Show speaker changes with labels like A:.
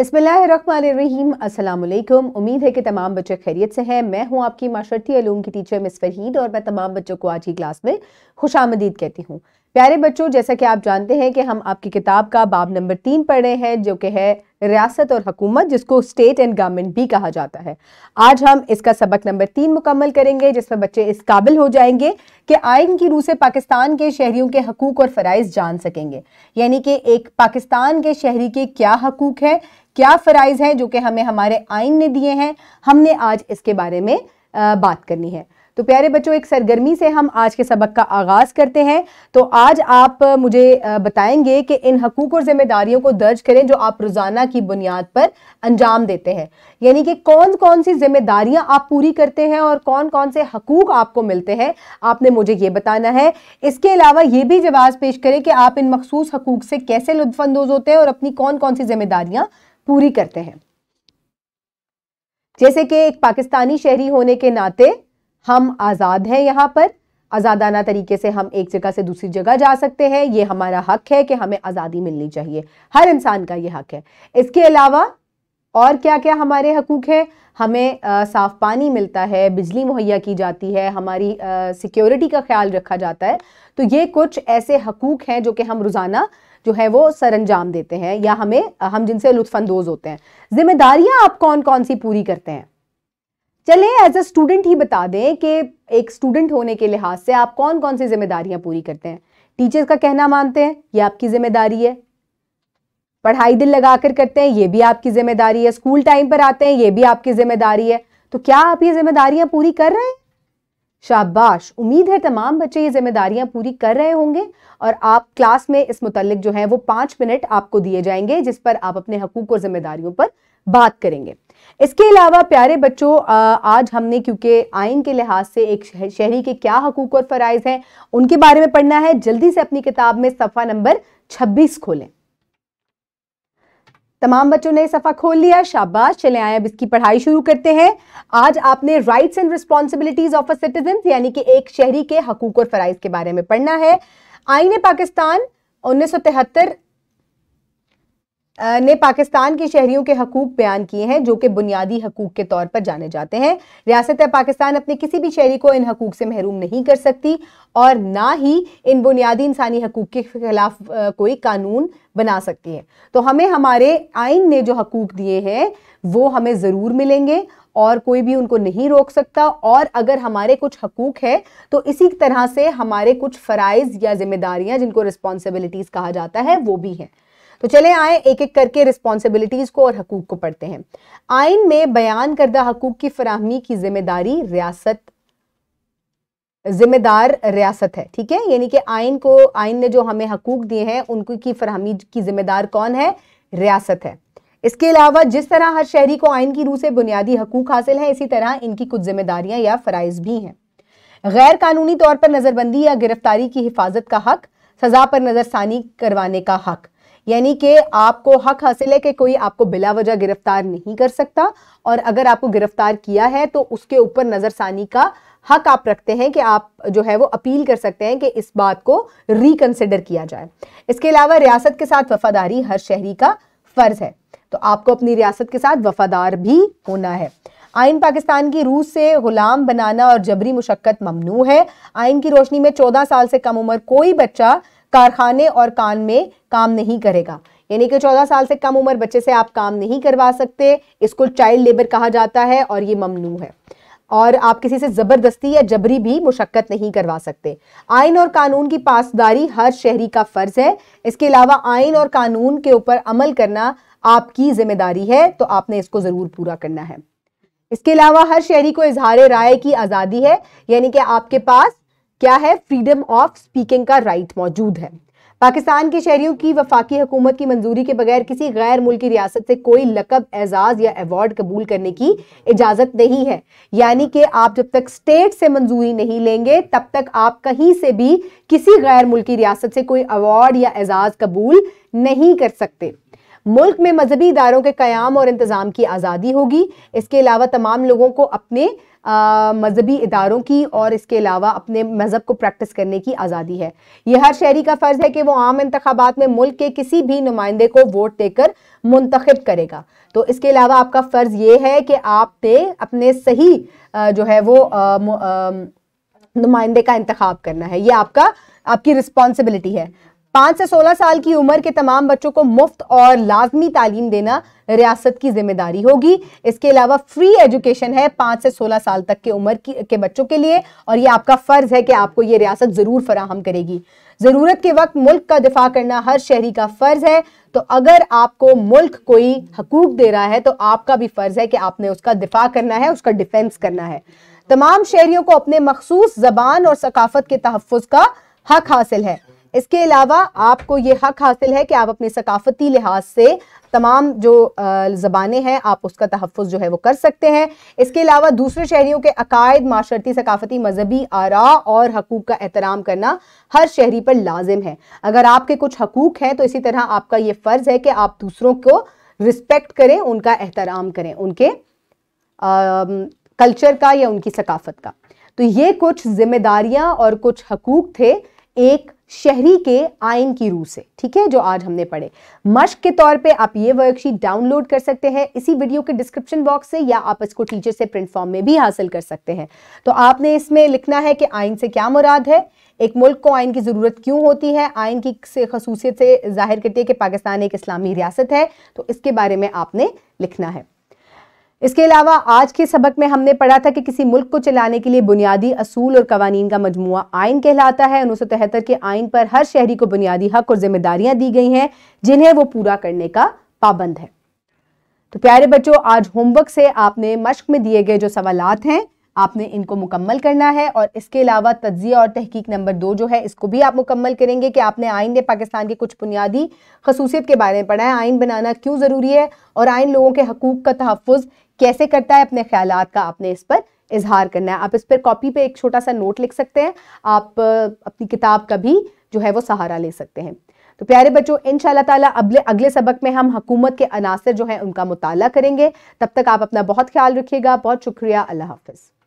A: बसमीम असलम उम्मीद है कि तमाम बच्चे खैरियत से हैं मैं हूं आपकी माशरती अलूम की टीचर मिस फरहीद और मैं तमाम बच्चों को आज की क्लास में खुश आमदीद कहती हूं प्यारे बच्चों जैसा कि आप जानते हैं कि हम आपकी किताब का बाब नंबर तीन पढ़ रहे हैं जो कि है रियासत और हकूमत जिसको स्टेट एंड गवर्नमेंट भी कहा जाता है आज हम इसका सबक नंबर तीन मुकम्मल करेंगे जिसमें बच्चे इस काबिल हो जाएंगे कि आइन की रूह से पाकिस्तान के शहरीों के हकूक और फ़राइज़ जान सकेंगे यानी कि एक पाकिस्तान के शहरी के क्या हकूक है क्या फ़राइज़ हैं जो कि हमें हमारे आइन ने दिए हैं हमने आज इसके बारे में बात करनी है तो प्यारे बच्चों एक सरगर्मी से हम आज के सबक का आगाज़ करते हैं तो आज आप मुझे बताएंगे कि इन हकूक़ और ज़िम्मेदारियों को दर्ज करें जो आप रोज़ाना की बुनियाद पर अंजाम देते हैं यानी कि कौन कौन सी जिम्मेदारियां आप पूरी करते हैं और कौन कौन से हकूक़ आपको मिलते हैं आपने मुझे ये बताना है इसके अलावा ये भी जवाब पेश करें कि आप इन मखसूस हकूक़ से कैसे लुफानंदोज़ होते हैं और अपनी कौन कौन सी जिम्मेदारियाँ पूरी करते हैं जैसे कि एक पाकिस्तानी शहरी होने के नाते हम आज़ाद हैं यहाँ पर आज़ादाना तरीके से हम एक जगह से दूसरी जगह जा सकते हैं ये हमारा हक है कि हमें आज़ादी मिलनी चाहिए हर इंसान का ये हक है इसके अलावा और क्या क्या हमारे हकूक़ है हमें आ, साफ पानी मिलता है बिजली मुहैया की जाती है हमारी सिक्योरिटी का ख्याल रखा जाता है तो ये कुछ ऐसे हकूक़ हैं जो कि हम रोज़ाना जो है वो सर अंजाम देते हैं या हमें हम जिनसे लुत्फानंदोज होते हैं जिम्मेदारियां आप कौन कौन सी पूरी करते हैं चले एज अ स्टूडेंट ही बता दें कि एक स्टूडेंट होने के लिहाज से आप कौन कौन सी जिम्मेदारियां पूरी करते हैं टीचर्स का कहना मानते हैं ये आपकी जिम्मेदारी है पढ़ाई दिल लगाकर करते हैं ये भी आपकी जिम्मेदारी है स्कूल टाइम पर आते हैं ये भी आपकी जिम्मेदारी है तो क्या आप ये जिम्मेदारियां पूरी कर रहे हैं शाबाश उम्मीद है तमाम बच्चे ये जिम्मेदारियां पूरी कर रहे होंगे और आप क्लास में इस मुतलक जो है वो पाँच मिनट आपको दिए जाएंगे जिस पर आप अपने हकूक और जिम्मेदारियों पर बात करेंगे इसके अलावा प्यारे बच्चों आज हमने क्योंकि आइन के लिहाज से एक शहरी के क्या हकूक और फ़राइज़ हैं उनके बारे में पढ़ना है जल्दी से अपनी किताब में सफ़ा नंबर 26 खोलें तमाम बच्चों ने सफ़ा खोल लिया शाबाश चले आए अब इसकी पढ़ाई शुरू करते हैं आज आपने rights and responsibilities of a citizen यानी कि एक शहरी के हकूक और फ़राइज़ के बारे में पढ़ना है आईने पाकिस्तान उन्नीस ने पाकिस्तान के शहरियों के हकूक बयान किए हैं जो कि बुनियादी हकूक के तौर पर जाने जाते हैं रियासत पाकिस्तान अपने किसी भी शहरी को इन हकूक से महरूम नहीं कर सकती और ना ही इन बुनियादी इंसानी हकूक के खिलाफ कोई कानून बना सकती है तो हमें हमारे आइन ने जो हकूक दिए हैं वो हमें ज़रूर मिलेंगे और कोई भी उनको नहीं रोक सकता और अगर हमारे कुछ हकूक है तो इसी तरह से हमारे कुछ फ़राइज़ या जिम्मेदारियाँ जिनको रिस्पॉन्सिबिलिटीज़ कहा जाता है वो भी हैं तो चले आए एक एक करके रिस्पॉन्सिबिलिटीज़ को और हकूक़ को पढ़ते हैं आइन में बयान करदा हकूक़ की फराहमी की जिम्मेदारी रियासत जिम्मेदार रियासत है ठीक है यानी कि आइन को आइन ने जो हमें हकूक़ दिए हैं उनको की फरहमी की जिम्मेदार कौन है रियासत है इसके अलावा जिस तरह हर शहरी को आइन की रूह से बुनियादी हकूक हासिल है इसी तरह इनकी कुछ जिम्मेदारियां या फ़राइज़ भी हैं गैर कानूनी तौर पर नज़रबंदी या गिरफ्तारी की हिफाजत का हक सज़ा पर नज़रसानी करवाने का हक यानी कि आपको हक हासिल है कि कोई आपको बिला वजह गिरफ्तार नहीं कर सकता और अगर आपको गिरफ्तार किया है तो उसके ऊपर नज़रसानी का हक आप रखते हैं कि आप जो है वो अपील कर सकते हैं कि इस बात को रिकंसिडर किया जाए इसके अलावा रियासत के साथ वफादारी हर शहरी का फ़र्ज़ है तो आपको अपनी रियासत के साथ वफादार भी होना है आइन पाकिस्तान की रूस से गुलाम बनाना और जबरी मुशक्क़त ममनू है आइन की रोशनी में चौदह साल से कम उम्र कोई बच्चा कारखाने और कान में काम नहीं करेगा यानी कि 14 साल से कम उम्र बच्चे से आप काम नहीं करवा सकते इसको चाइल्ड लेबर कहा जाता है और ये ममनू है और आप किसी से ज़बरदस्ती या जबरी भी मुशक्क़त नहीं करवा सकते आयन और कानून की पासदारी हर शहरी का फ़र्ज़ है इसके अलावा आयन और कानून के ऊपर अमल करना आपकी ज़िम्मेदारी है तो आपने इसको ज़रूर पूरा करना है इसके अलावा हर शहरी को इजहार राय की आज़ादी है यानी कि आपके पास क्या है फ्रीडम ऑफ स्पीकिंग का राइट मौजूद है पाकिस्तान के शहरियों की वफाकी हुकूमत की मंजूरी के बगैर किसी गैर मुल्की रियासत से कोई लकब एजाज या अवार्ड कबूल करने की इजाज़त नहीं है यानी कि आप जब तक स्टेट से मंजूरी नहीं लेंगे तब तक आप कहीं से भी किसी गैर मुल्की रियासत से कोई अवार्ड या एजाज़ कबूल नहीं कर सकते मुल्क में मजहबी इदारों के क्याम और इंतज़ाम की आज़ादी होगी इसके अलावा तमाम लोगों को अपने मजहबी इदारों की और इसके अलावा अपने मज़हब को प्रैक्टिस करने की आज़ादी है यह हर शहरी का फ़र्ज़ है कि वो आम इंतबात में मुल्क के किसी भी नुमाइंदे को वोट देकर मुंतखब करेगा तो इसके अलावा आपका फ़र्ज़ ये है कि आपने अपने सही जो है वो नुमाइंदे का इंतखब करना है ये आपका आपकी रिस्पॉन्सिबिलिटी है पाँच से सोलह साल की उम्र के तमाम बच्चों को मुफ्त और लाजमी तालीम देना रियासत की जिम्मेदारी होगी इसके अलावा फ्री एजुकेशन है पाँच से सोलह साल तक के उम्र की के बच्चों के लिए और ये आपका फ़र्ज़ है कि आपको ये रियासत ज़रूर फराहम करेगी ज़रूरत के वक्त मुल्क का दिफा करना हर शहरी का फ़र्ज़ है तो अगर आपको मुल्क कोई हकूक दे रहा है तो आपका भी फ़र्ज़ है कि आपने उसका दिफा करना है उसका डिफेंस करना है तमाम शहरीों को अपने मखसूस ज़बान और सकाफत के तहफ़ का हक हासिल है इसके अलावा आपको ये हक हासिल है कि आप अपने सकाफती लिहाज से तमाम जो ज़बानें हैं आप उसका तहफ़ जो है वो कर सकते हैं इसके अलावा दूसरे शहरीों के अकायद माशरती सकाफती मजहबी आरा और हकूक़ का एहतराम करना हर शहरी पर लाजिम है अगर आपके कुछ हकूक़ हैं तो इसी तरह आपका ये फ़र्ज़ है कि आप दूसरों को रिस्पेक्ट करें उनका एहतराम करें उनके कल्चर का या उनकी सकाफत का तो ये कुछ ज़िम्मेदारियाँ और कुछ हकूक़ थे एक शहरी के आयन की रूह से ठीक है जो आज हमने पढ़े मश्क के तौर पे आप ये वर्कशीट डाउनलोड कर सकते हैं इसी वीडियो के डिस्क्रिप्शन बॉक्स से या आप इसको टीचर से प्रिंट फॉर्म में भी हासिल कर सकते हैं तो आपने इसमें लिखना है कि आयन से क्या मुराद है एक मुल्क को आयन की ज़रूरत क्यों होती है आयन की खसूसियत से जाहिर करती है कि पाकिस्तान एक इस्लामी रियासत है तो इसके बारे में आपने लिखना है इसके अलावा आज के सबक में हमने पढ़ा था कि किसी मुल्क को चलाने के लिए बुनियादी असूल और कवानीन का मजमू आइन कहलाता है उन्नीस सौ तिहत्तर के आइन पर हर शहरी को बुनियादी हक और जिम्मेदारियां दी गई हैं जिन्हें वो पूरा करने का पाबंद है तो प्यारे बच्चों आज होमवर्क से आपने मश्क में दिए गए जो सवालत हैं आपने इनको मुकम्मल करना है और इसके अलावा तजिया और तहकीक नंबर दो जो है इसको भी आप मुकम्मल करेंगे कि आपने आइन ने पाकिस्तान के कुछ बुनियादी खसूसियत के बारे में पढ़ा है आइन बनाना क्यों ज़रूरी है और आइन लोगों के हकूक़ का तहफ़ कैसे करता है अपने ख्याल का आपने इस पर इजहार करना है आप इस पर कॉपी पे एक छोटा सा नोट लिख सकते हैं आप अपनी किताब का भी जो है वो सहारा ले सकते हैं तो प्यारे बच्चों इन ताला अगले अगले सबक में हम हकूमत के अनासर जो हैं उनका मुताला करेंगे तब तक आप अपना बहुत ख्याल रखिएगा बहुत शुक्रिया अल्लाह हाफिज़